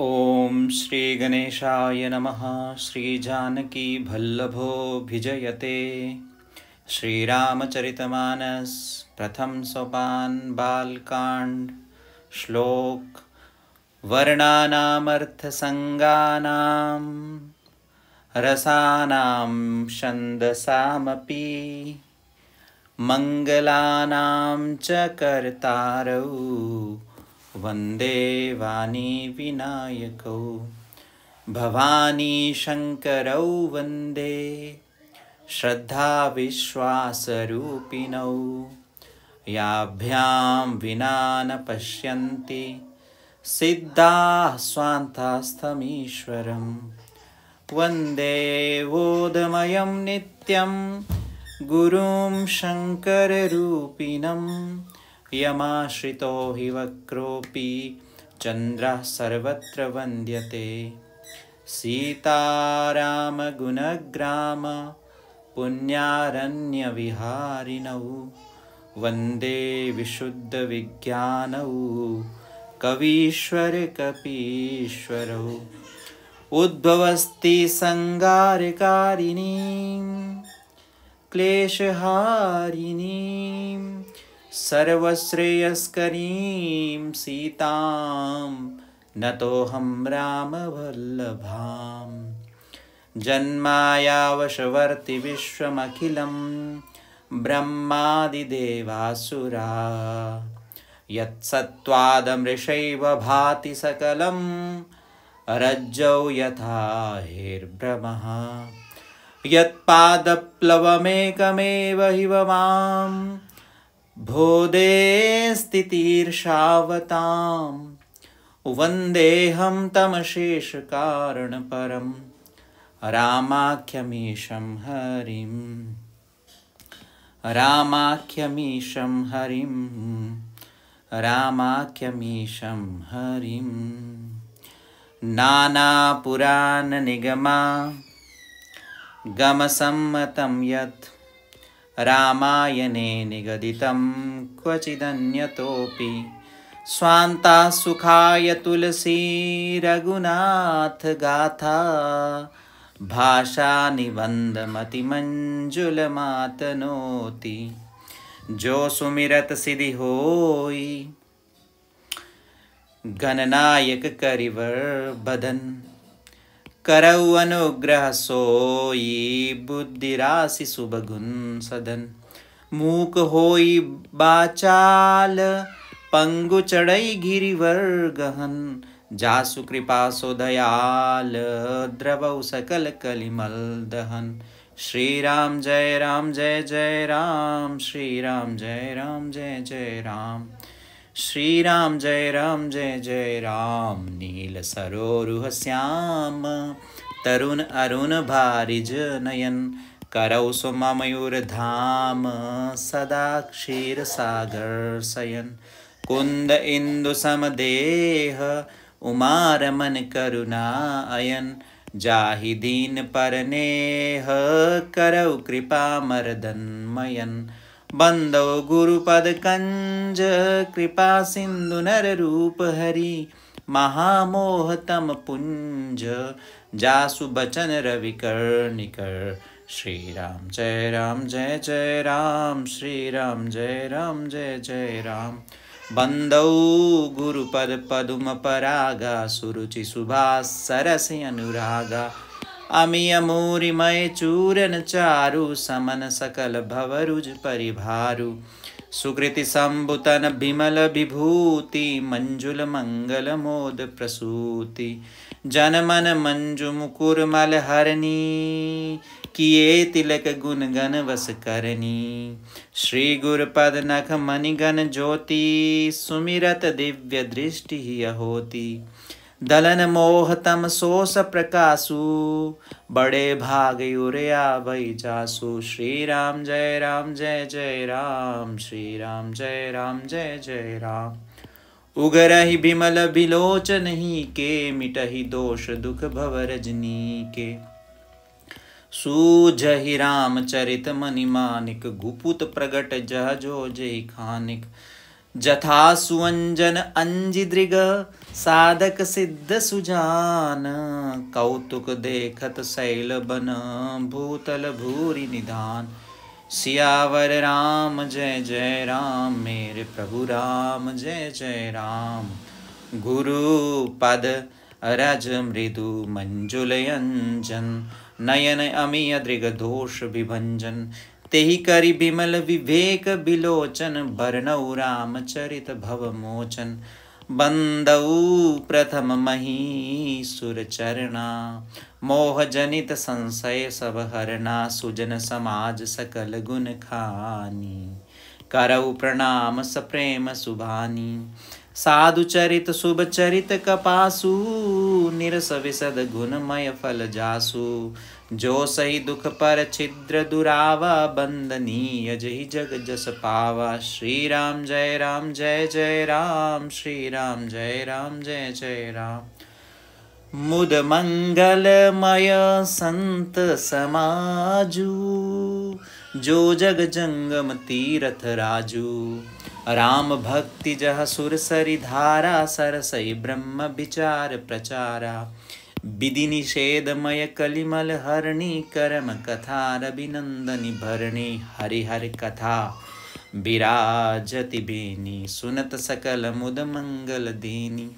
ॐ श्रीगणेशाय नमः श्रीजानकीभल्लभोऽभिजयते श्रीरामचरितमानस प्रथम सोपान बालकाण्ड श्लोक वर्णानामर्थसङ्गानां रसानां छन्दसामपि मङ्गलानां च कर्तारौ वाणी विनायकौ भवानी शङ्करौ वन्दे श्रद्धाविश्वासरूपिणौ याभ्यां विना न पश्यन्ति सिद्धाः स्वान्तास्तमीश्वरं वन्दे वोदमयं नित्यं गुरुं शङ्कररूपिणम् यमाश्रितो हि वक्रोऽपि चन्द्रः सर्वत्र वन्द्यते पुण्यारण्यविहारिणौ वन्दे विशुद्धविज्ञानौ कवीश्वरकपीश्वरौ उद्भवस्ति सङ्गारकारिणी क्लेशहारिणी सर्वश्रेयस्करीं सीतां नतोऽहं रामवल्लभाम् जन्मायावशवर्ति विश्वमखिलं ब्रह्मादिदेवासुरा यत्सत्त्वादमृषैव भाति सकलं रज्जौ यथा यत्पादप्लवमेकमेव हिव माम् भोदे स्थितीर्षावतां वन्देऽहं तमशेषकारणपरं रामाख्यमीशं हरिं रामाख्यमीशं हरिं रामाख्यमीशं हरिं नानापुराणनिगमा गमसम्मतं यत् रामायणे निगदितं क्वचिदन्यतोऽपि स्वान्ताः सुखाय तुलसी रघुनाथगाथा भाषानिबन्धमतिमञ्जुलमातनोति जो सुमिरत सिधि होई गणनायक करिवर बदन करऊ अनुग्रह सोई बुद्धि राशि सुबगुन सदन मूक होई बाचाल पंगु चढ़ई गिरिवर गहन जासु कृपा सो दयाल द्रवौ सकल कलिमल दहन श्री राम जय राम जय जय राम श्री राम जय राम जय जय राम श्री राम जय राम जय जय राम नील सरोरुह श्याम तरुण अरुण भारिज नयन करौ सुमयूरधाम सदा क्षीरसागर शयन कुन्द इन्दुसमदेह उमारमन करुणा अयन जाहि दीन परनेह करौ कृपामरदन्मयन् बन्दौ गुरुपदकंज कृपासिन्धुनररूपहरि महामोहतमपुञ्ज जासुवचन रविकर्णिकर श्रीराम जय राम जय जय राम श्रीराम जय राम जय जय राम बन्दौ गुरुपदपदुमपरागा सुरुचि सरसि अनुरागा আমি আমরিময় চূরন চারু সমন সকল ভবরুজ পরিভারু सुकृति सम्बुतन विमल विभूति मंजुल मंगल मोद प्रसूति जनमन मन मंजु मुकुर मल हरनी किए तिलक गुण गण वस करनी श्री गुर नख मणि ज्योति सुमिरत दिव्य दृष्टि ही होती दलन मोह तम सोस प्रकाशु बड़े भाग उरया भई जासु श्री राम जय राम जय जय राम श्री राम जय राम जय जय राम ही बिमल बिलोचन ही के ही दोष दुख भव रजनी के ही राम चरित मनिमानिक गुपुत प्रगट जह जो जय खानिक जथा सुअंजन अंजिद्रिग साधक सिद्ध सुजान कौतुक देखत शैल बन भूतल भूरि निधान सियावर राम जय जय राम मेरे प्रभु राम जय जय राम गुरु पद रज मृदु मंजुलयंजन नयन अमीय दृग दोष विभंजन तेहि ही करि बिमल विवेक बिलोचन भरणौ रामचरित मोचन बंदऊ प्रथम मोह जनित संशय सब हरना सुजन समाज सकल गुण खानी करऊ प्रणाम सप्रेम सुभानी साधु चरित शुभ चरित कपासु निरस विसद गुणमय फल जासु जो सही दुख पर छिद्र दुरावा बंदनीय जही जग जस पावा श्री राम जय राम जय जय राम श्री राम जय राम जय जय राम मुद मंगलमय संत समाजू जो जग जंगम तीरथ राजू राम भक्ति जह सुर सरि धारा सरसई ब्रह्म विचार प्रचारा विधि निषेधमय कलिमल हरणी करम कथा रविनंदनी भरणी हरिहर कथा विराजति बेनी सुनत सकल मुद मंगल देनी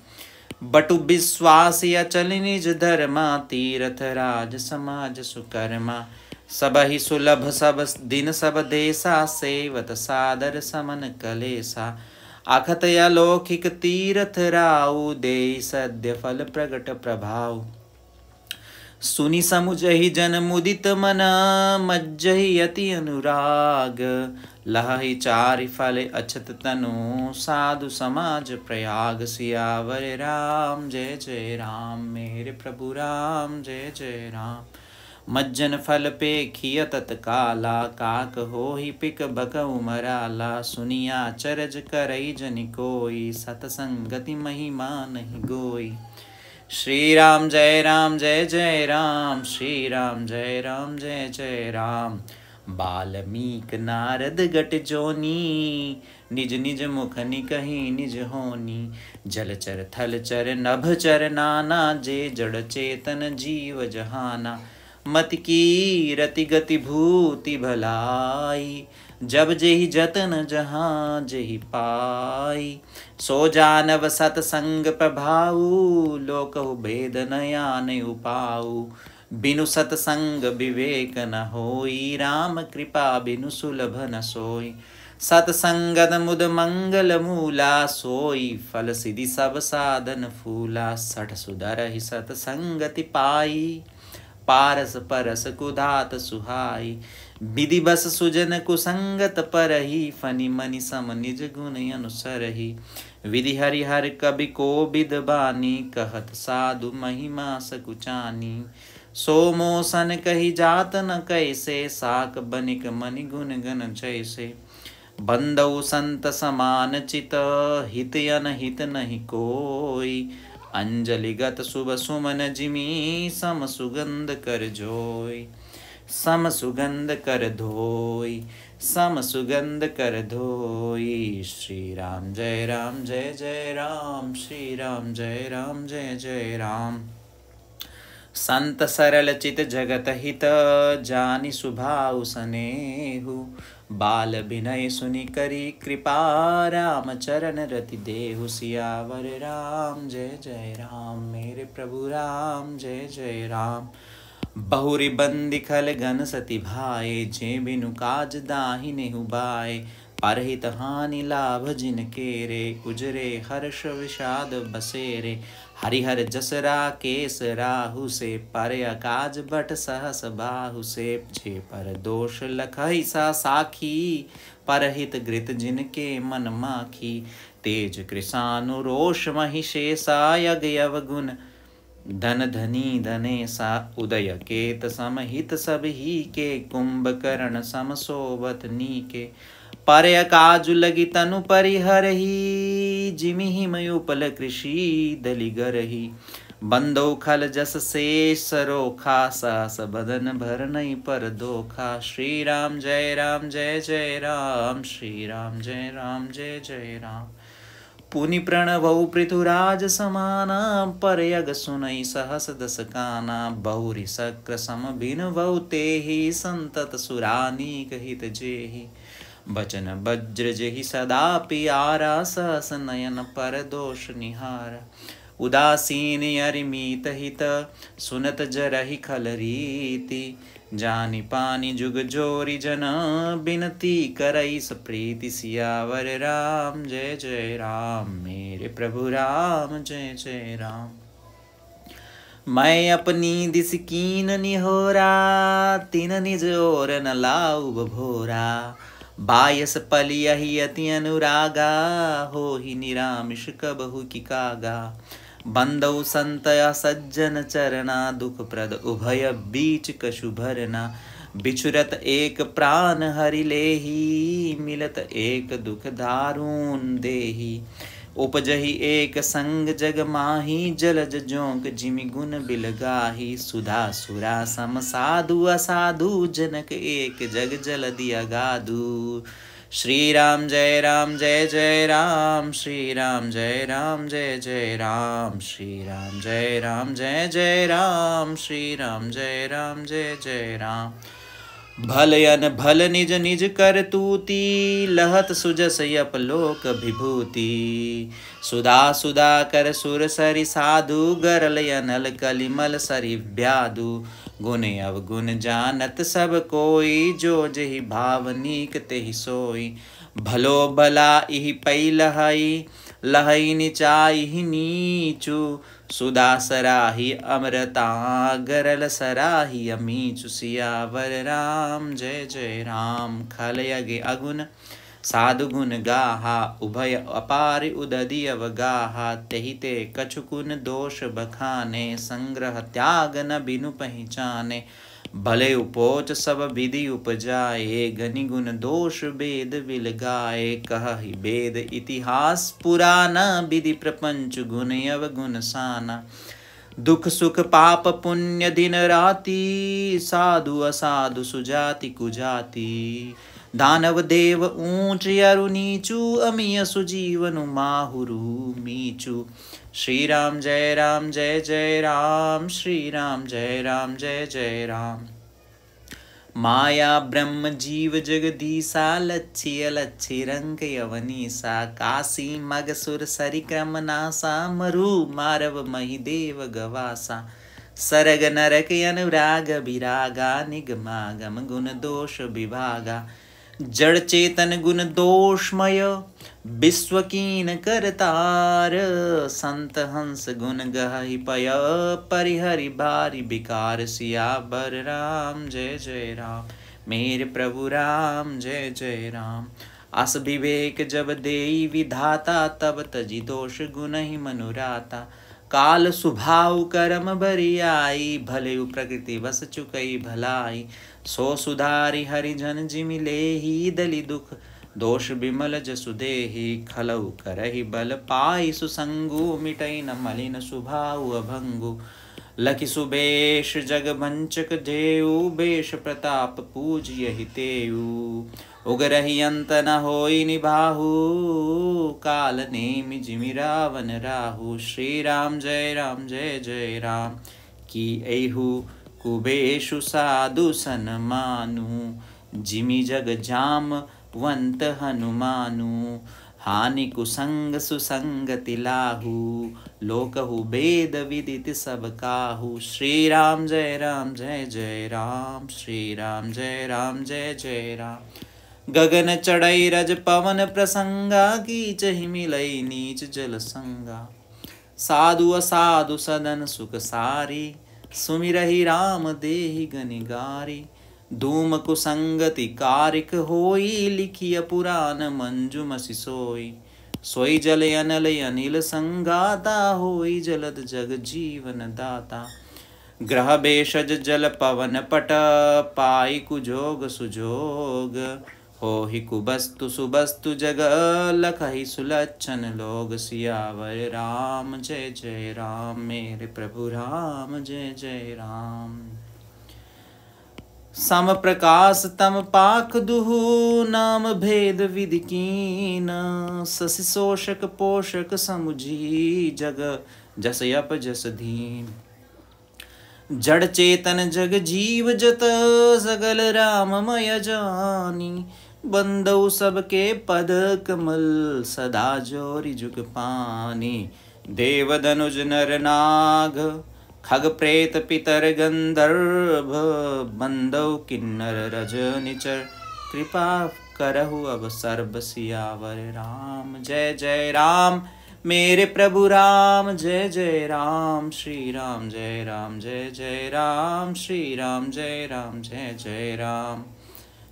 बटु विश्वास अचल निज धर्मा तीरथ राज समाज सुकर्मा सब ही सुलभ सब दिन सब देसा सेवत सादर समन कलेसा आखत अलौकिक तीर्थ राउ दे सद्य फल प्रगट प्रभाव सुनि समुजहि जन मुदित मन मज्जहि अति अनुराग लहि चारि फल अछत तनु साधु समाज प्रयाग सियावर राम जय जय राम मेरे प्रभु राम जय जय राम मज्जन फल पे खिय तत्काला काक हो ही पिक बक उमराला सुनिया चरज करई जन कोई सतसंगति महिमा नहीं गोई श्री राम जय राम जय जय राम श्री राम जय राम जय जय राम बाल्मीक नारद गट जोनी निज निज मुख कही निज होनी चर नभ चर नाना जे जड़ चेतन जीव जहाना मत की रति गति भूति भलाई जब जेहि जतन जहाँ जेहि पाई सो जानव सतसंग प्रभाऊ लोकहु भेद नयान उपाऊ बिनु सतसंग विवेक न होई राम कृपा बिनु सुलभ न सोई सतसंगद मुद मंगल मूला सोई फल सिद्धि सब साधन फूला सठ सुधर ही सतसंगति पाई पारस परस कुधात सुहाई विधि बस सुजन कुसंगत पर ही फनि मनि सम निज गुण अनुसर ही विधि हर कवि को विद बानी कहत साधु महिमा सकुचानी सन कही जात न कैसे साक बनिक मनि गुण गन जैसे बंदौ संत समान चित हित अनहित नहीं कोई अंजलिगत शुभ सुमन जिमी सम सुगंध कर जोई सम सुगंध कर धोई सम सुगंध कर धोई श्री राम जय राम जय जय राम श्री राम जय राम जय जय राम संत सरल चित जगत हित जानी सुभाव सनेहू बाल विनय सुनि करी कृपा राम चरण रति देहु सियावर राम जय जय राम मेरे प्रभु राम जय जय राम बहुरी बंदी खल घन सति भाए जे बिनु काज दाहि नेहु परहित हानि लाभ जिन केरे उजरे हर्ष विषाद बसेरे हरिहर जसरा केस राहु से पर अकाज बट सहस बाहु से जे पर दोष लखई सा साखी परहित घृत जिनके मन माखी तेज कृषानु रोष महिषेसा यग यवगुण धन धनी धने सा उदय केत समहित सब ही के कुंभकर्ण समसोवत नी के पर काजु लगी परयकाजुलगि तनुपरिहरहि जिमिहि मयूपलकृषि गरही बंदो खल जस शेष रोखा सास बदन भर नहीं पर दोखा श्री राम जय राम जय जय राम श्री राम जय राम जय जय राम पुनि प्रणभौ पृथुराज समाना यग सुनई सहस दस काना बहुरी सक्र सम बिन बहुते ही संतत सुरानी कहित जेहि बचन वज्र जहि सदा पियारा नयन पर दोष निहार उदासीन अरिमीत हित सुनत जरहि खल रीति जानी पानी जुग जोरी जन बिनती करई सप्रीति सियावर राम जय जय राम मेरे प्रभु राम जय जय राम मैं अपनी दिस कीन निहोरा तिन निज और न लाऊ भोरा बायस पल यही अति अनुरागा हो ही निरामिष कबहु की कागा बंदौ संतया सज्जन चरना दुख प्रद उभय बीच कशु भरना बिछुरत एक प्राण हरि लेही मिलत एक दुख दारुण देही उपजही एक संग जग माही जलज जोंक जिमि गुन बिलगाही सुधा सुरा सम साधु असाधु जनक एक जग जल दिया गाधु श्री राम जय राम जय जय राम श्री राम जय राम जय जय राम श्री राम जय राम जय जय राम श्री राम जय राम जय जय राम भलयन भल निज निज कर तूती लहत सुजस लोक विभूति सुधा सुधा कर सुर सरि साधु गरल अनल कलिमल सरि व्याधु गुण अवगुण जानत सब कोई जो जहि नीक तेहि सोई भलो भला इहि पै लहई लहई निचाई नीचू सुदासराहि अमृतागरलसराहि अमी चुसियावर राम जय जय राम खल यगे अगुन साधुगुन गाहा उभय अपार उदधि अवगाहा तेहिते कछुकुन दोष बखाने संग्रह त्याग न बिनु पहचाने भले उपोच सब विधि उपजाए घनि गुण दोष भेद विलगाए कह ही वेद इतिहास पुराना विधि प्रपंच गुण अव गुण साना दुख सुख पाप पुण्य दिन राति साधु असाधु सुजाति कुजाति दानव देव ऊंच अरु नीचू अमीय सुजीवनु माहुरु मीचू श्री राम जय राम जय जय राम श्री राम जय राम जय जय राम माया ब्रह्म जीव जगदीसा लच्छिय लच्छी रंग यवनीसा काशी मगसुर सरिक्रम नासा मरु मारव महिदेव गवासा सरग नरक अनुराग विरागा निगमागम गुण दोष विभागा जड़ चेतन गुण दोषमय विश्वकीन करतार संत हंस गुण गहि पय परिहरि भारी विकार बर राम जय जय राम मेरे प्रभु राम जय जय राम अस विवेक जब देई विधाता तब तजि दोष गुण ही मनुराता काल सुभाव करम आई भले प्रकृति बस चुकई भलाई सो सुधारी हरि जन जिमि ले ही दलि दुख दोष बिमल जसुदेहि खलउ करहि बल पाई सुसंगु मिटई न मलिन सुभाउ अभंगु लकि सुबेश जग भंचक देउ बेश प्रताप पूजिय हितेऊ उगरही अंत न होई निभाहु काल नेमि जिमि रावण राहु श्री राम जय राम जय जय राम की ऐहू कुबेशु साधु मानु जिमि जग जाम वंत हनुमानु हानि कुसंग सुसंगति लाहु लोकहु भेद विदित सब काहु श्री राम जय राम जय जय राम श्री राम जय राम जय जय राम गगन चढ़ई रज पवन प्रसंगा की चहि मिलई नीच जल संगा साधु असाधु सदन सुख सारी रही राम देहि गनिगारी धूम कुसंगति कारिक होई लिखिय पुराण मंजु मसी सोई सोई जल अनल अनिल संगाता होई जलद जग जीवन दाता ग्रह बेशज जल पवन पट पाई कुजोग सुजोग हो ही कुबस्तु सुबस्तु जग लख ही सुलच्छन लोग सियावर राम जय जय राम मेरे प्रभु राम जय जय राम सम प्रकाश तम पाख दुहु नाम भेद विद कीन शशि शोषक पोषक समुझी जग जस यप जस धीन जड़ चेतन जग जीव जत सगल राम मय जानी बंदौ सबके पद कमल सदा जोरी जुग पानी देवधनुज नर नाग खग प्रेत पितर गंधर्भ बंदौ किन्नर रज निचर कृपा करहु अब सर्ब सियावर राम जय जय राम मेरे प्रभु राम जय जय राम श्री राम जय राम जय जय राम श्री राम जय राम जय जय राम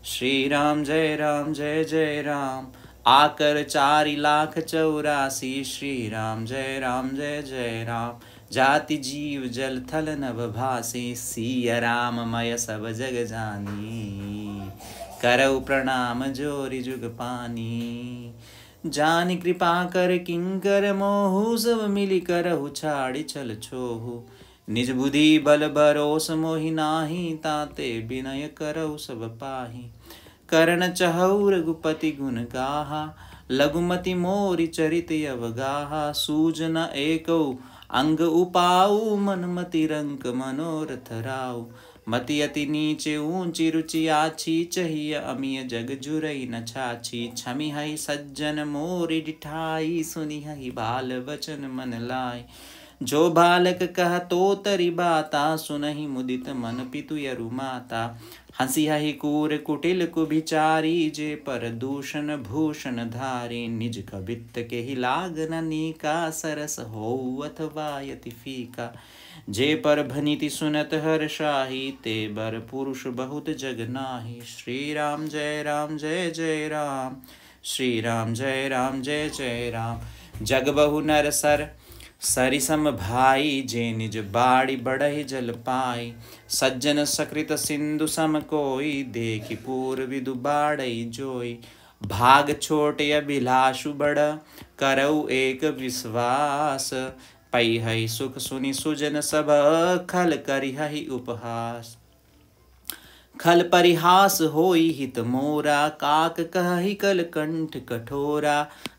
श्री राम जय राम जय जय राम आकर चारि लाख चौरासी श्री राम जय राम जय जय राम जाति जीव जल थल नव भासी सी राम मय सब जग जानी करऊ प्रणाम जोरि जुग पानी जानी कृपा कर किंकर मोहू सब मिली करहु छाड़ी चल छोहू निज बुद्धि बल भरोस मोहि नाही ताते विनय करऊ सब पाही करण चहौ रघुपति गुण गाहा लघुमति मोरि चरित अवगाहा सूजन एकौ अंग उपाऊ मनमति रंक मनोरथ राउ मति अति नीचे ऊंची रुचि आछी चहिय अमिय जग जुरई न छाछी छमि हई सज्जन मोरि डिठाई सुनि हई बाल वचन मन लाई जो बालक कह तो तरी बाता सुन ही मुदित मन पितु यरु माता हंसी हही कूर कुटिल कुभिचारी जे पर दूषण भूषण धारी निज कवित्त के ही लाग नीका सरस हो अथवा यति फीका जे पर भनिति सुनत हर शाही ते बर पुरुष बहुत जग नाही श्री राम जय राम जय जय राम श्री राम जय राम जय जय राम जग बहु नर सर सरिसम भाई जे निज बाड़ी बड़ही जल पाई सज्जन सकृत सिंधु सम कोई देखि पूर्व विदु बाड़ई जोई भाग छोटे अभिलाषु बड़ करऊ एक विश्वास पई हई सुख सुनि सुजन सब खल करी हई उपहास खल परिहास होई हित मोरा काक ही कल कंठ कठोरा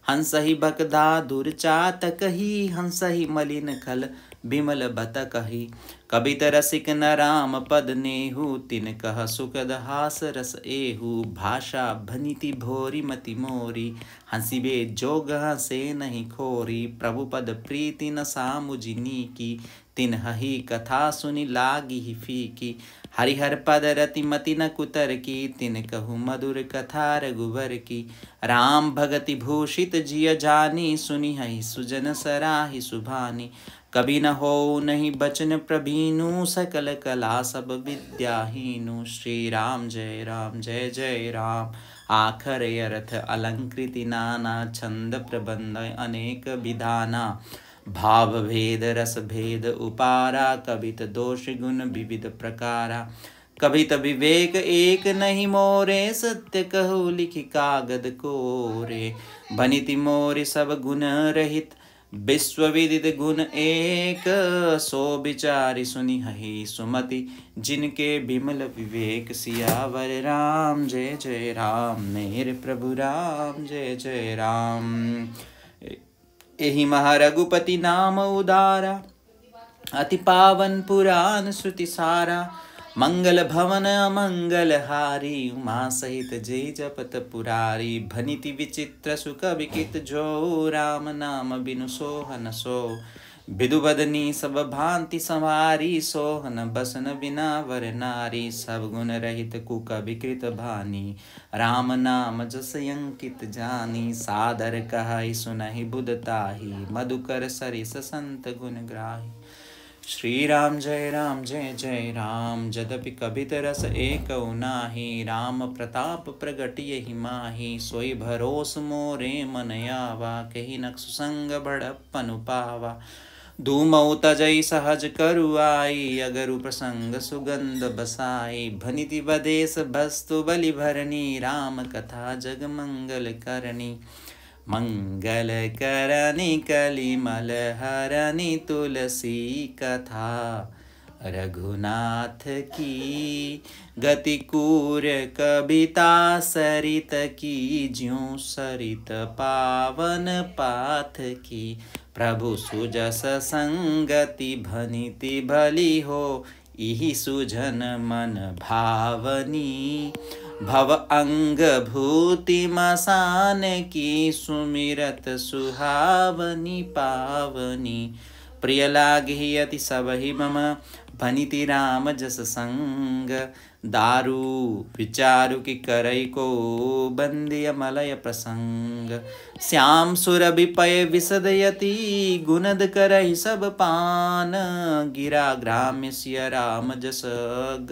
हंस ही भकदा चात कही हंस ही मलिन खल बिमल बत कही कबित रसिक न राम पद नेहु तिन कह सुखद हास रस एहु भाषा भनिति भोरी मति मोरी हंसी बे जोग से नहीं खोरी प्रभु पद प्रीति न सामुजिनी की तिन हही कथा सुनि लागी ही फीकी हरिहर पद मति न कुतर की तिन कहु मधुर कथा रघुबर की राम भगति भूषित जिय जानी सुनि हि सुजन सराहि सुभानी कभी न हो नहीं बचन प्रभीनु सकल कला सब विद्याहीनु श्री राम जय राम जय जय राम आखर अर्थ अलंकृति नाना छंद प्रबंध अनेक विधाना भाव भेद रस भेद उपारा कवित दोष गुण विविध प्रकारा कवित विवेक एक नहीं मोरे सत्य कहो लिख कागद कोरे भनिति मोरे सब गुण रहित विदित गुण एक सो विचारी सुनि हही सुमति जिनके विमल विवेक सियावर राम जय जय राम मेरे प्रभु राम जय जय राम एहि महारघुपति नाम उदारा अति पावन पुराण श्रुति सारा मंगल भवन अमंगल हारी उमा सहित जय जपत पुरारी भनिति विचित्र सुख विकित जो राम नाम बिनु सोहन सो विदुबदनी सब भांति संवारी सोहन बसन बिना वर नारी सब गुण रहित कुक विकृत भानी राम नाम जस अंकित जानी सादर कह सुनहि बुधताही मधुकर सरिस संत गुण ग्राही श्री राम जय राम जय जय राम जदपि कबित रस एक नाही राम प्रताप यही माही सोई भरोस मोरे मनयावा कही नक्सुसंग बड़प्पन पावा धूमौत जय सहज करुआई अगरु प्रसंग सुगंध बसाई भनिति बदेश भस्तु बलि भरणी राम कथा जग मंगल करणी मंगल करणी कलिमल हरणी तुलसी कथा रघुनाथ की गतिकूर कविता सरित की ज्यों सरित पावन पाथ की प्रभु सुजस संगति भनिति भली हो इही सुजन मन भावनी भव अंग भूति मसान की सुमिरत सुहावनी पावनी प्रिय लाघि अति सब ही मम भनिति राम जस संग दारू विचारु की करई को बंदी मलय प्रसंग श्याम सुर विपय विसदयति गुनद करही सब पान गिरा ग्राम्य सिया राम जस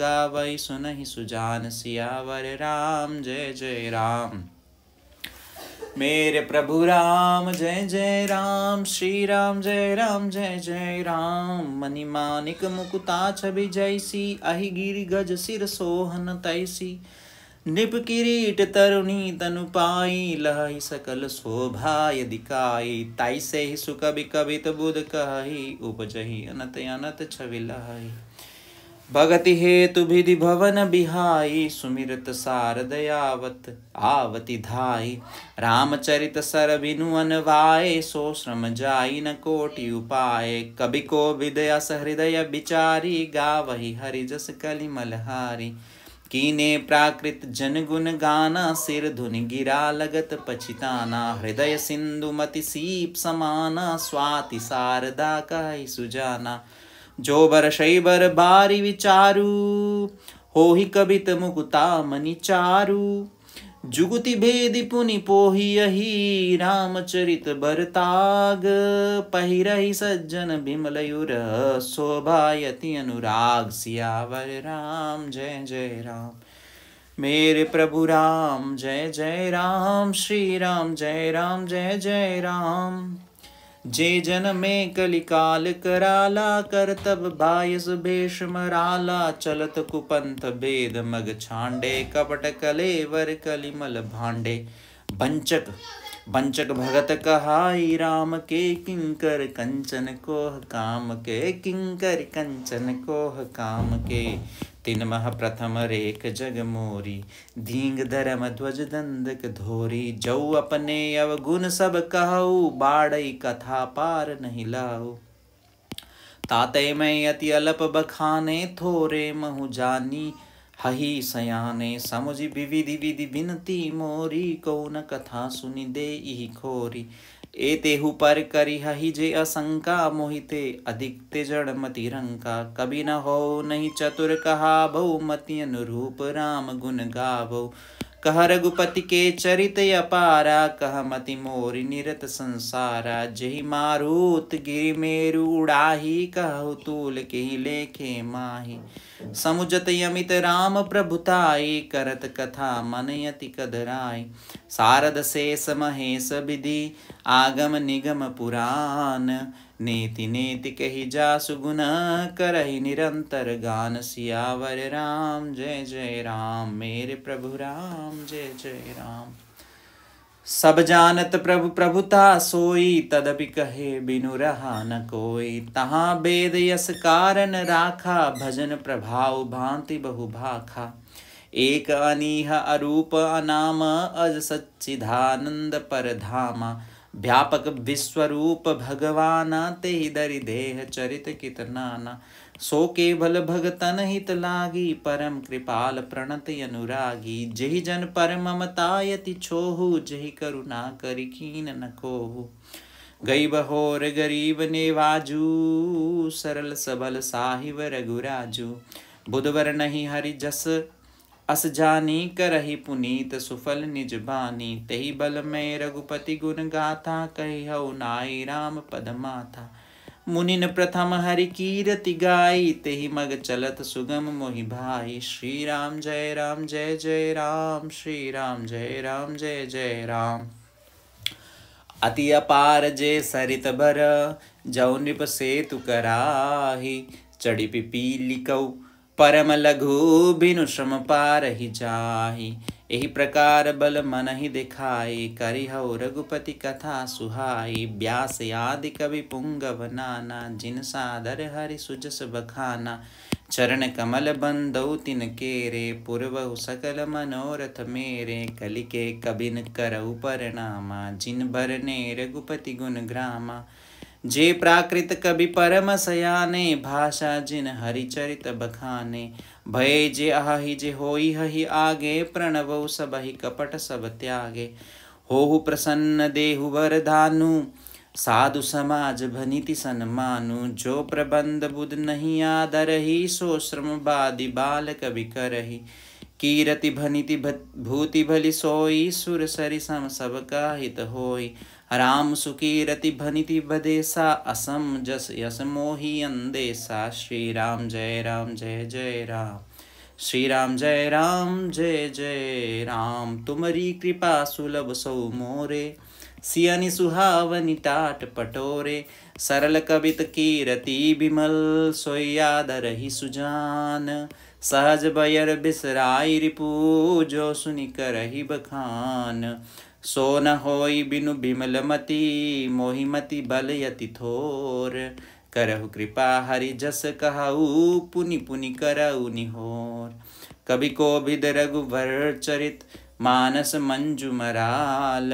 गावई सुनहि सुजान सियावर राम जय जय राम मेरे प्रभु राम जय जय राम श्री राम जय राम जय जय राम मानिक मुकुता छवि जैसी गिरि गज सिर सोहन तैसी निप किरीट तरुणी तनु पाई लहि सकल शोभा दिकाई ताई ही सुकवि कवित बुध कही उपजही अनत अनत छवि लही भगति विधि भवन बिहाई सुमिरत सारदयावत आवति धाई रामचरित सर बिनु अनवाय सो श्रम जाई न कोटि उपाय कवि को विदया सहृदय बिचारी हरि हरिजस कलि मलहारी कीने प्राकृत जन गुण गाना सिर धुन गिरा लगत पछिताना हृदय सिंधु मति सीप समाना स्वाति सारदा का सुजाना जो बर शैबर बारी विचारू हो ही कबित मुकुता मनि चारू जुगुति भेदि पुनि पोहियहि रामचरित बरताग पहिरहि सज्जन बिमलयुर शोभायति अनुराग सियावर राम जय जय राम मेरे प्रभु राम जय जय राम श्री राम जय राम जय जय राम जे जन में कलिकाल कराला करतब बायस भेष मराला चलत कुपंथ भेद मग छांडे कपट कलेवर कलिमल भांडे बंचक बंचक भगत कहाई राम के किंकर कंचन कोह काम के किंकर कंचन कोह काम के तिन मह प्रथम रेख जग मोरी धींग धरम ध्वज दंदक धोरी जौ अपने अवगुण सब कहो बाड़ई कथा पार नहीं लाओ ताते मैं अति अलप बखाने थोरे महु जानी हही सयाने समुझ विविधि विधि विनती मोरी कौन कथा सुनि दे खोरी ए तेहु पर करी जे असंका मोहिते अधिकते जड़ मति रंका कभी न हो नहीं चतुर कहा बहु मति अनुरूप राम गुण गावो कह रघुपति के चरित अपारा कह मति मोरि निरत संसारा जही मारूत गिरि मेरु उड़ाही कहु तूल के लेखे माही समुजत यमित राम प्रभुताई करत कथा मनयति कधराई सारद शेष महेश विधि आगम निगम पुराण नेति नेति कही जासु गुना करही निरंतर गान सियावर राम जय जय राम मेरे प्रभु राम जय जय राम सब जानत प्रभु प्रभुता सोई तदपि कहे बिनु रहा न कोई तहाँ वेद यस कारण राखा भजन प्रभाव भांति बहुभाखा एक अनीह अरूप अनाम अज सच्चिदानंद पर धामा व्यापक विश्वरूप भगवाना ते दरि देह चरित कितनाना सो केवल भगतन हित लागी परम कृपाल प्रणत अनुरागी जहि जन पर ममतायति छोहु जहि करुणा करि कीन न कोहु गई बहोर गरीब नेवाजू सरल सबल साहिब रघुराजू बुधवर नहीं हरि जस अस जानी करही पुनीत सुफल निज बानी तही बल में रघुपति गुण गाथा कही हऊ नाई राम पद माथा मुनिन प्रथम हरि कीरति गाई तेहि मग चलत सुगम मोहि भाई श्री राम जय राम जय जय राम श्री राम जय राम जय जय राम अति अपार जय सरित भर जौ नृप सेतु कराही चढ़ी पिपीलिकऊ परम लघु बिनु श्रम पार ही जाहि यही प्रकार बल मन ही दिखाई करिह रघुपति कथा सुहाई ब्यास आदि कवि पुंगव नाना जिन सादर हरि सुजस बखाना चरण कमल बंदौ तिन केरे पुरवहु सकल मनोरथ मेरे कलिके कबिन करऊ परनामा जिन भरने रघुपति गुण ग्रामा जे प्राकृत कवि परम सयाने भाषा जिन हरिचरित बखाने भय जे आहि जे होई हहि आगे प्रणव सब ही कपट सब त्यागे होहु प्रसन्न देहु वरदानु साधु समाज भनिति मानु जो प्रबंध बुध नहीं ही सो श्रम बादि बाल कवि करही कीरति भनिति भूति भली सोई सुर सम सबका हित होई राम सुकीरति भनिति बदेसा असम जस यस मोहि अंदेसा श्री राम जय राम जय जय राम श्री राम जय राम जय जय राम तुमरी कृपा सुलभ सौ मोरे सियानी सुहावनी टाट पटोरे सरल कवित कीरति बिमल सोयाद रही सुजान सहज बयर बिसराई रिपू जो सुनी करही बखान सो न होई बिनु बिमल मती मोहिमति यति थोर करहु कृपा हरि जस कहऊ पुनि पुनि करऊ निहोर कभी को भी दरगु वर चरित मानस मंजु मराल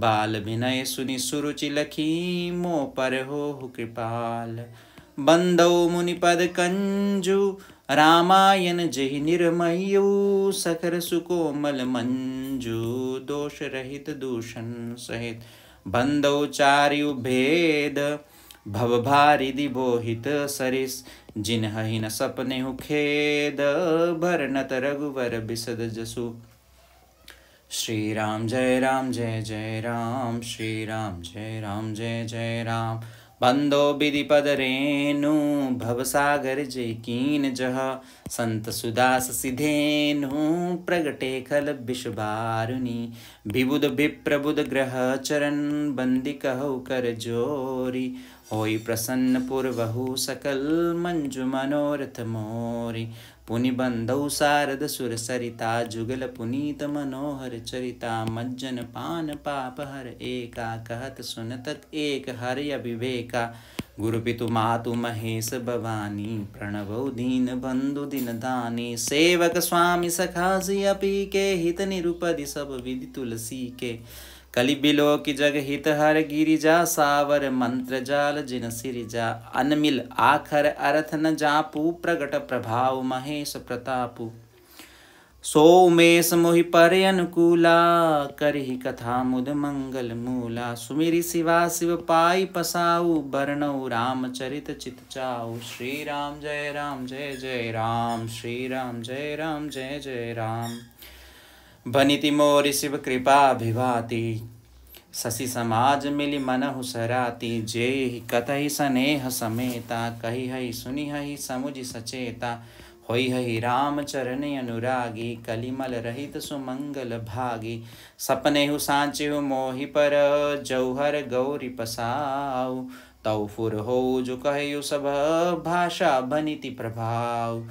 बाल विनय सुनि सुरुचि लखी मो पर हो कृपाल बंदौ मुनि पद कंजू रामायण जय निर्मयू सकर सुकोमल मंजू दोष रहित दूषण सहित बंदौचार्यु भेद भव भारी दिबोहित सरिस जिन न सपने खेद भरनत रघुवर बिसद जसु श्री राम जय राम जय जय राम श्री राम जय राम जय जय राम, जै जै राम बंदो बिदिपद रेणु भवसागर जय कीन जह संत सुदास सिधेनु प्रगटे खल विषभारुनी विबुद विप्रबुद ग्रह चरण बंदी कहु कर जोरी होई प्रसन्न पुरवहु सकल मंजु मनोरथ मोरी पुनिबंधौ शारद सुर सरिता जुगल पुनीत मनोहर चरिता मज्जन पान पाप हर एका कहत सुनतत एक गुरु गुरुपितु मातु महेश भवानी प्रणव दीन बंधु बन्धु दानी सेवक स्वामी सखासी अपि के हित निरुपदि सब विधि तुलसी के कलि बिलो की जग हित हर गिरिजा सावर मंत्र जाल जिन सिरिजा अनमिल आखर अर्थ न जापू प्रगट प्रभाव महेश प्रतापु सो उमेश मोहि पर अनुकूला करहि कथा मुद मंगल मूला सुमिरि शिवा शिव पाई पसाऊ राम रामचरित चित चाऊ श्री राम जय राम जय जय राम श्री राम जय राम जय जय राम, जै जै राम भनिति मोरी शिव कृपा अभिवाती शशि समाज मिली मनहु सराती जे कतहि स्नेह समेता कही हई सुनि हई समुझ सचेता हो हई राम चरण अनुरागी कलिमल रहित सुमंगल भागी सपने हु सांचे हु मोहि पर जौहर गौरी पसाऊ तौफुर हो जो कहे सब भाषा भनिति प्रभाव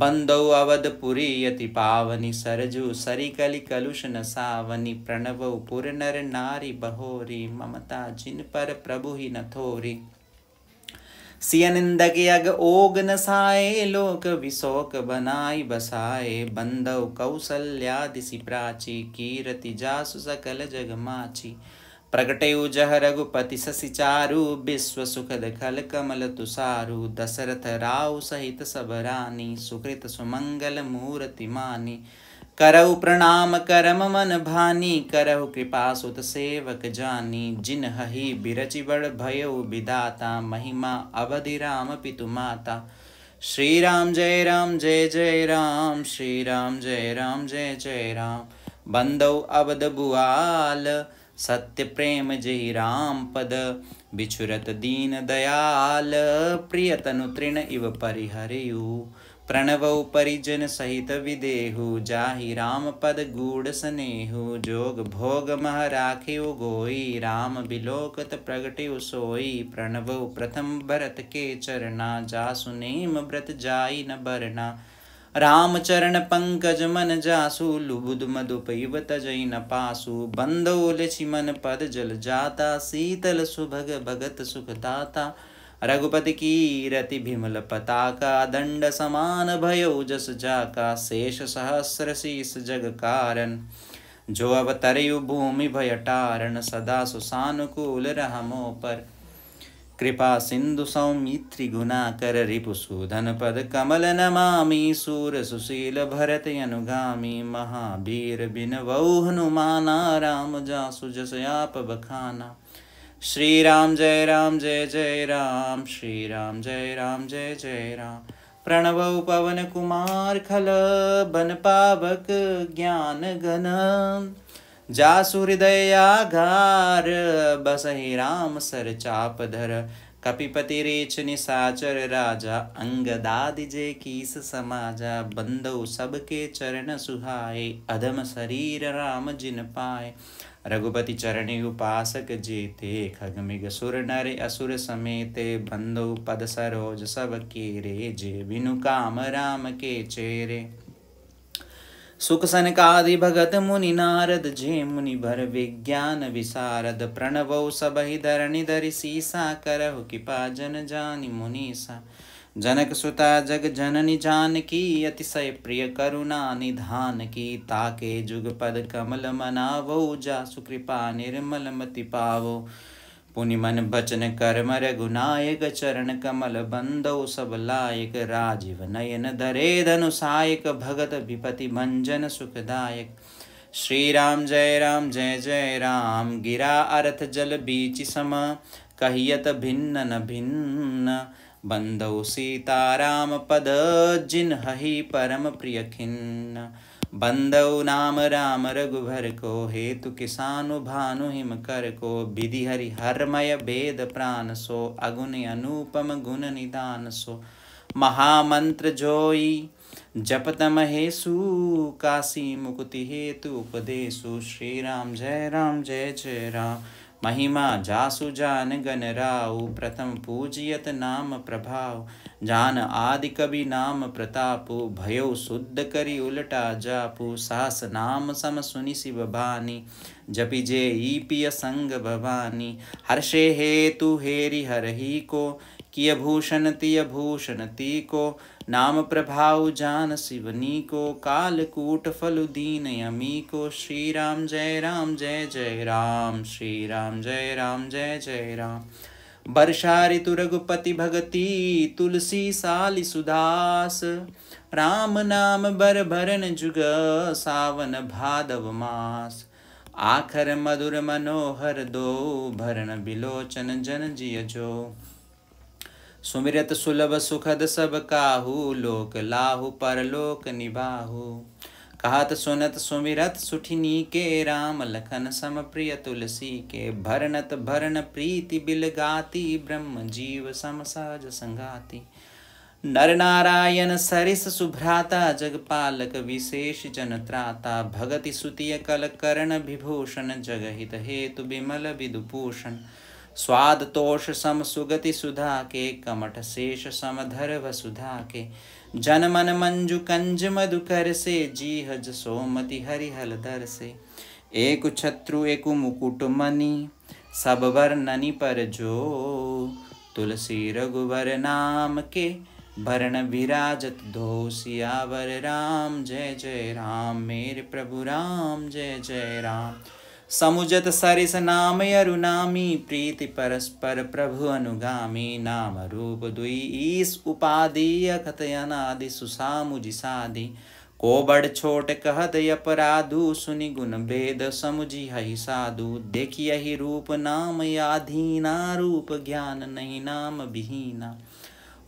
बंदौ अवधपुरी यति पावनी सरजु सरिकलि कलुष नसावनि प्रणव पुर नारी बहोरी ममता जिन पर प्रभु ही न थोरी अग निंदक यग ओग नसाए लोक विशोक बनाई बसाए बंदौ कौसल्यादि प्राची कीरति जासु सकल जग माची प्रगटयु जह रघुपति ससिचारु विश्व सुखद खल कमल तुषारु दशरथ राव सहित सब रानी सुकृत सुमंगल मूर्ति मानी करऊ प्रणाम करम मन भानी करहु कृपा सुत सेवक जानी जिन हही बिरचि बड़ भयो विदाता महिमा अवधि राम पितु माता श्री राम जय राम जय जय राम श्री राम जय राम जय जय राम बंदौ अवध बुआल सत्यप्रेम दीन दयाल प्रिय तनु तृण इव परिहरेयु प्रणवौ विदेहु जाहि राम पद गूढ़ गूढसनेहु जोग भोग गोई राम बिलोकत रामविलोकत सोई प्रणवौ प्रथम भरत के चरणा नेम व्रत जाई न बरना रामचरण पंकज मन जासु पासु मन पद जल जाता शीतल सुभग भगत सुखदाता रघुपति की रति पताका दंड समान भयो जस जाका शेष सहस्र शीस जग कारण जो अवतरयु भूमि भय टारण सदा सुसानुकूल रहमो पर कृपा सिंधु सौमित्रिगुणाकर रिपुसूधनपद कमल नमामि सूरसुशील अनुगामी महावीर बिनवौ हनुमाना राम जासु जसयाप बखाना श्री राम जय राम जय जय राम श्री राम जय राम जय जय राम प्रणव पवन कुमार खल बन पावक ज्ञान गण जासुहृदयाघार बस ही राम सर चाप धर कपिपति रेच निसाचर राजा अंग दादि जे कीस समाजा बंदो सबके चरण सुहाए अधम शरीर राम जिन पाए रघुपति चरण उपासक जेते खग मिग सुर नर असुर समेते बंदो पद सरोज सब के रे जे बिनु काम राम के चेरे सुखसन कादि भगत मुनि नारद जे मुनि भर विज्ञान विशारद प्रणवौ ही धरणि धरि सीसा करह कृपा जन जानि मुनीसा जनक सुता जग जननी जान की अतिशय प्रिय करुणा निधान की ताके जुग पद कमल मनावो जासु कृपा निर्मल मति पावो पुनिमन बचन कर्मर गुनायक चरण कमल बंदौ सब लायक राजीव नयन धरे सायक भगत विपति मंजन सुखदायक श्री राम जय राम जय जय राम गिरा अर्थ जल बीच सम कहियत भिन्न न भिन्न बंदो सीताराम पद जिन हही परम प्रिय खिन्न बंदौ नाम राम रघुभर को हेतु किसानु भानु हिम कर को विधि हरि हरमय भेद प्राण सो अगुण अनुपम गुण निदान सो महामंत्र जोई जपतम हेसु काशी मुकुति हेतु उपदेशु श्री राम जय राम जय जय राम महिमा जासु जान गण राउ प्रथम पूजयत नाम प्रभाव जान आदि कवि नाम प्रतापु भयो शुद्ध करी उलटा जापु सास नाम सम सुनि शिव भानी जपि जे ई पिय संग भवानी हर्षे हेतु हेरि ही को किय भूषण तिय भूषण ती को नाम प्रभाव जान शिवनी को काल कूट फल दीन यमी को श्री राम जय राम जय जय राम श्री राम जय राम जय जय राम, जै जै राम वर्षा ऋतु रघुपति भगति तुलसी सालि सुदास राम नाम बर भरन जुग सावन भादव मास आखर मधुर मनोहर दो भरण बिलोचन जन जिय जो सुमिरत सुलभ सुखद सब काहू लोक लाहु परलोक निबाहू कहात तो सुनत सुमिरत सुठिनी के राम लखन सम प्रिय तुलसी के भरनत भरन प्रीति गाती ब्रह्म जीव सम सहज संगाति नर नारायण सरिस सुभ्राता जगपालक विशेष जनत्राता भगति सुतिय कल करण विभूषण जगहित हेतु बिमल विदुभूषण स्वाद तोष सम सुगति सुधा के कमठ शेष सम सुधा के जन मन मंजु कंज मधुकर से जी हज सोमति हरिहल दर से एक छत्रु एक मुकुट मनि सब वर ननी पर जो तुलसी रघुवर नाम के भरण विराजत धो सियावर राम जय जय राम मेरे प्रभु राम जय जय राम समुजत सरिस नाम अरुनामी प्रीति परस्पर प्रभु अनुगामी नाम रूप दुई ईस उपाधि अखतयनादि सादि को बड़ छोट कहत अपराधु सुनि गुण भेद समुझि हई साधु देखिय रूप नाम याधीना रूप ज्ञान नहीं नाम विहीना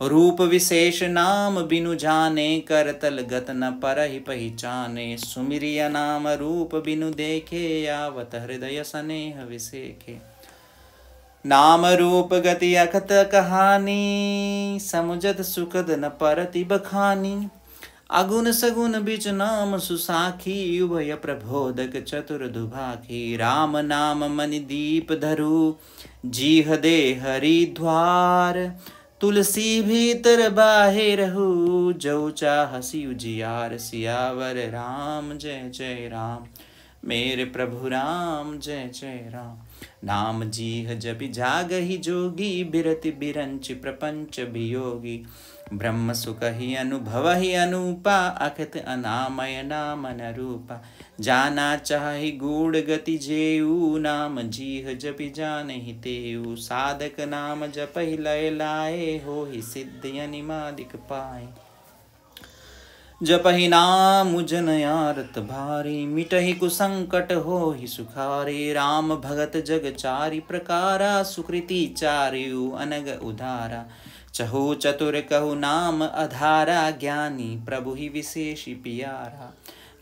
रूप विशेष नाम बिनु जाने कर तल गत न पर ही पहचाने सुमिरिय नाम रूप बिनु देखे यावत हृदय स्नेह विसेखे नाम रूप गति अखत कहानी समुझत सुखद न परति बखानी अगुन सगुन बिच नाम सुसाखी उभय प्रबोधक चतुर दुभाखी राम नाम मणि दीप धरु जीह दे हरिद्वार द्वार तुलसी भीतर बाहे रहू जौ चाहसी उजियार सियावर राम जय जय राम मेरे प्रभु राम जय जय राम नाम जीह जब जागहि जोगी बिरति बिरंच प्रपंच भियोगी ब्रह्म सुख ही अनुभव ही अनूपा अखत अनामय नाम नरूपा जाना चाहि गूढ़ गति जेऊ नाम जीह जब जान ही तेऊ साधक नाम जप ही लय लाए हो ही सिद्ध अनिमादिक पाए जपहि नामुजन आरत भारी मिटहि कुसंकट हो ही सुखारी राम भगत जग चारि प्रकारा सुकृति चारियु अनग उधारा चहु चतुर कहु नाम अधारा ज्ञानी प्रभु ही विशेष पियारा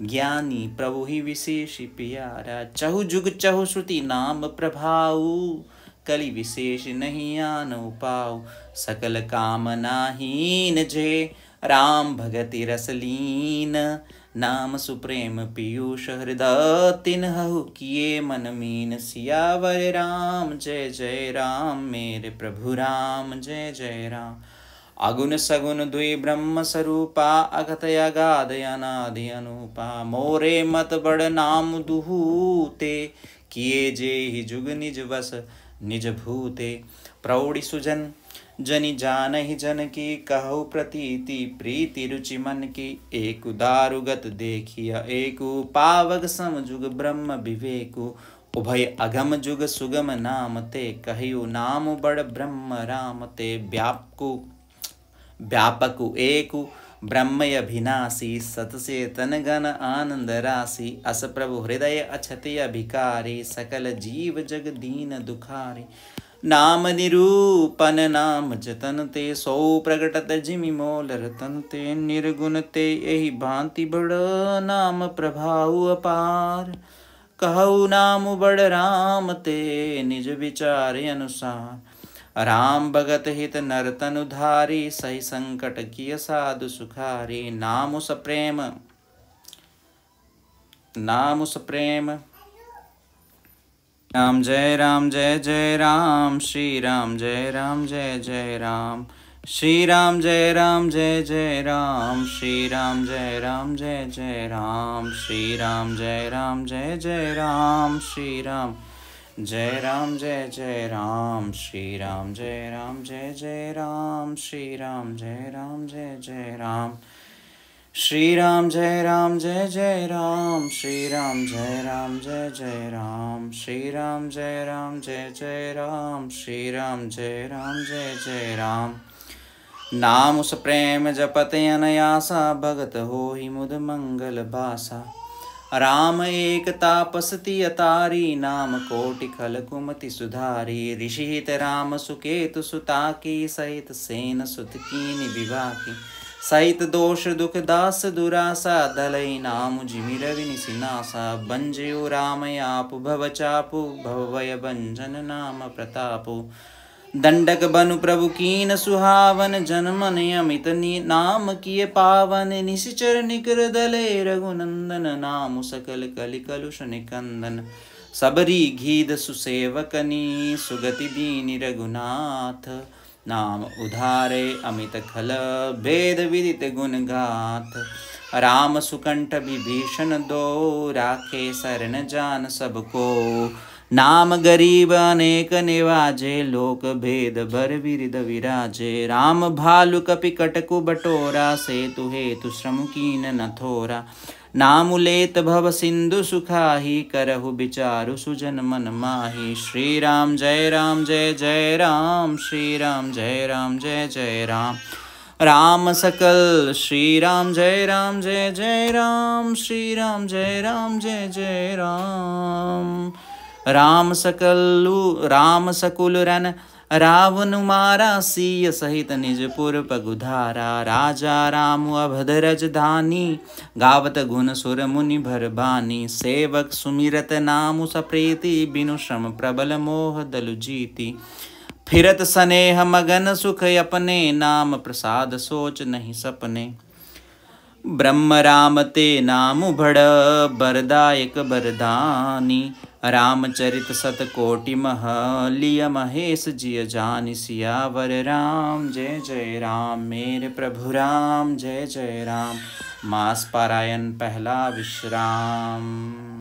ज्ञानी प्रभु ही विशेष पियारा चहु जुग चहु श्रुति नाम प्रभाऊ कलि विशेष नहीं आन उपाऊ सकल हीन जे राम भगति रसलीन नाम सुप्रेम पीयूष हृदय तिन्हु किए मन मीन सियावर राम जय जय राम मेरे प्रभु राम जय जय राम अगुन सगुन द्वि ब्रह्म स्वरूपा अगतया गादयनादि अनुपा मोरे मत बड़ नाम दुहूते किए जे ही जुग निज बस निज भूते प्रौढ़ सुजन जनि जान ही जन की कहु प्रतीति प्रीति रुचि मन की एक दारुगत देखिया एक पावक सम जुग ब्रह्म विवेकु उभय अगम जुग सुगम नाम ते कहयो नाम बड़ ब्रह्म राम ते व्यापकु व्यापकु एकु ब्रह्मय अभिनाशी सत तन आनंद राशि अस प्रभु हृदय अछति अभिकारी सकल जीव जग दीन दुखारी नाम निरूपन नाम जतन ते सौ प्रगट जिमि मोल रतन ते निर्गुण ते यही भांति बड़ नाम प्रभाव अपार कहु नाम बड़ राम ते निज विचार अनुसार राम भगत हित नरतन उधारी सही संकट किय साधु सुखारी नाम सप्रेम नाम सप्रेम प्रेम রাম জয় রাম জয় জয় রাম শ্রীরাম জয় রাম জয় জয় রাম শ্রীরাম জয় রাম জয় জয় রাম শ্রীরাম জয় রাম জয় জয় রাম শ্রীরাম জয় রাম জয় জয় রাম শ্রীরাম জয় রাম জয় জয় রাম শ্রীরাম জয় রাম জয় জয় রাম শ্রীরাম জয় রাম জয় জয় রাম श्री राम जय राम जय जय राम श्री राम जय राम जय जय राम श्री राम जय राम जय जय राम श्री राम जय राम जय जय राम नाम उस प्रेम जपत अनयासा भगत हो ही मुद मंगल बासा राम एक तापसति अतारी नाम कोटि खल कुमति सुधारी ऋषिहित राम सुकेतु सुताकी सहित सेन सुत कीनि विवाकी सहित दोष दुख दास दुरासा दलई नाम जिमि रवि निसिनासा बंजयो राम आप भव चापु भवय बंजन नाम प्रतापो दंडक बनु प्रभु कीन सुहावन जनमन अमित नाम किए पावन निश्चर निकर दले रघुनंदन नाम सकल कलिकलुष निकंदन सबरी घीद सुसेवकनी सुगति दीनि रघुनाथ नाम उधारे अमित खल भेद विदित गुण गात राम सुकंठ विभीषण दो राखे शरण जान सबको नाम गरीब अनेक निवाजे लोक भेद भर विरिद विराजे राम भालु कपि कटकु बटोरा से तुहे तु कीन न थोरा नामुलेत भव सिंधु सुखाही करहु विचारु सुजन मन माही श्री राम जय राम जय जय राम श्री राम जय राम जय जय राम राम सकल श्री राम जय राम जय जय राम श्री राम जय राम जय जय राम राम सकल राम सकुल रन रावण मारा सीय सहित निज पुर पगुधारा राजा राम अभद्रज धानी गावत गुण सुर मुनि भर बानी सेवक सुमिरत नामु सप्रीति बिनु श्रम प्रबल मोह दलु जीती फिरत स्नेह मगन सुख अपने नाम प्रसाद सोच नहीं सपने ब्रह्म राम ते नामु भड़ बरदायक बरदानी रामचरित कोटि मह लिय महेश जिय जान सियावर राम जय जय राम मेरे प्रभु राम जय जय राम मास पारायण पहला विश्राम